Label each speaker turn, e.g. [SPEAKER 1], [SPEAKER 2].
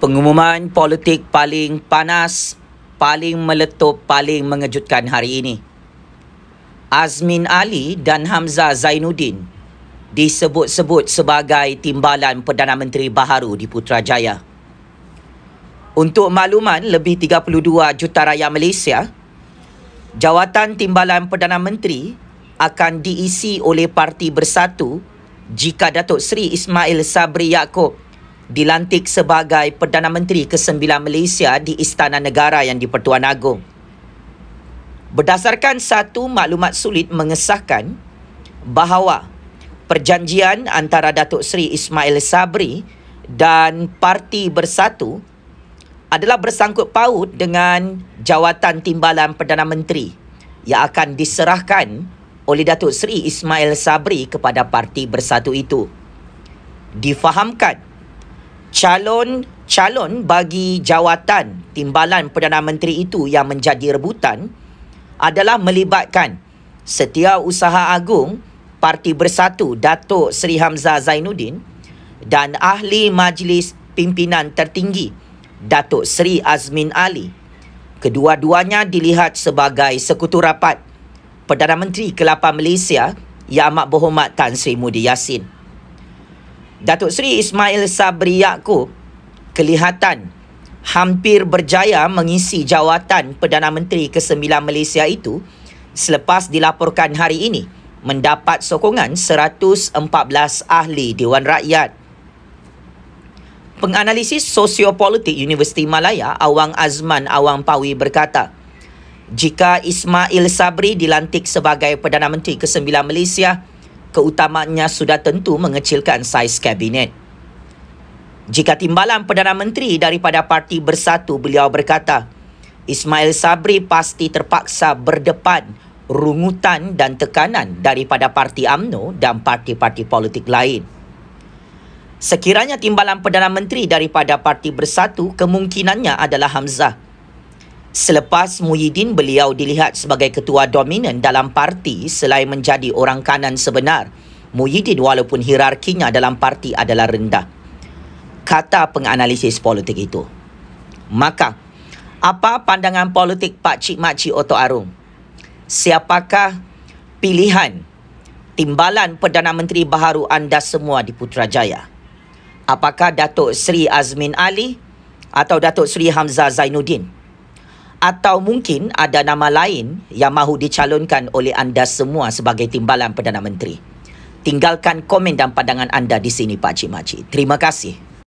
[SPEAKER 1] pengumuman politik paling panas, paling meletup, paling mengejutkan hari ini. Azmin Ali dan Hamzah Zainuddin disebut-sebut sebagai timbalan Perdana Menteri Baharu di Putrajaya. Untuk makluman lebih 32 juta rakyat Malaysia, jawatan timbalan Perdana Menteri akan diisi oleh Parti Bersatu jika Datuk Seri Ismail Sabri Yaakob dilantik sebagai Perdana Menteri ke-9 Malaysia di Istana Negara yang di-Pertuan Agong. Berdasarkan satu maklumat sulit mengesahkan bahawa perjanjian antara Datuk Seri Ismail Sabri dan Parti Bersatu adalah bersangkut paut dengan jawatan timbalan Perdana Menteri yang akan diserahkan oleh Datuk Seri Ismail Sabri kepada Parti Bersatu itu. Difahamkan calon-calon bagi jawatan timbalan Perdana Menteri itu yang menjadi rebutan adalah melibatkan Setiausaha Agung Parti Bersatu Datuk Seri Hamzah Zainuddin dan Ahli Majlis Pimpinan Tertinggi Datuk Seri Azmin Ali. Kedua-duanya dilihat sebagai sekutu rapat Perdana Menteri ke-8 Malaysia Yang Amat Berhormat Tan Sri Mudi Yassin. Datuk Seri Ismail Sabri Yaakob kelihatan hampir berjaya mengisi jawatan Perdana Menteri ke-9 Malaysia itu selepas dilaporkan hari ini mendapat sokongan 114 ahli Dewan Rakyat. Penganalisis Sosiopolitik Universiti Malaya Awang Azman Awang Pawi berkata, jika Ismail Sabri dilantik sebagai Perdana Menteri ke-9 Malaysia, keutamaannya sudah tentu mengecilkan saiz kabinet. Jika timbalan Perdana Menteri daripada Parti Bersatu beliau berkata, Ismail Sabri pasti terpaksa berdepan rungutan dan tekanan daripada Parti AMNO dan parti-parti politik lain. Sekiranya timbalan Perdana Menteri daripada Parti Bersatu kemungkinannya adalah Hamzah. Selepas Muhyiddin beliau dilihat sebagai ketua dominan dalam parti selain menjadi orang kanan sebenar, Muhyiddin walaupun hierarkinya dalam parti adalah rendah. Kata penganalisis politik itu. Maka, apa pandangan politik Pak Cik Mak Cik Otto Arum? Siapakah pilihan timbalan Perdana Menteri baharu anda semua di Putrajaya? Apakah Datuk Seri Azmin Ali atau Datuk Seri Hamzah Zainuddin? atau mungkin ada nama lain yang mahu dicalonkan oleh anda semua sebagai timbalan Perdana Menteri? Tinggalkan komen dan pandangan anda di sini Pak Cik Terima kasih.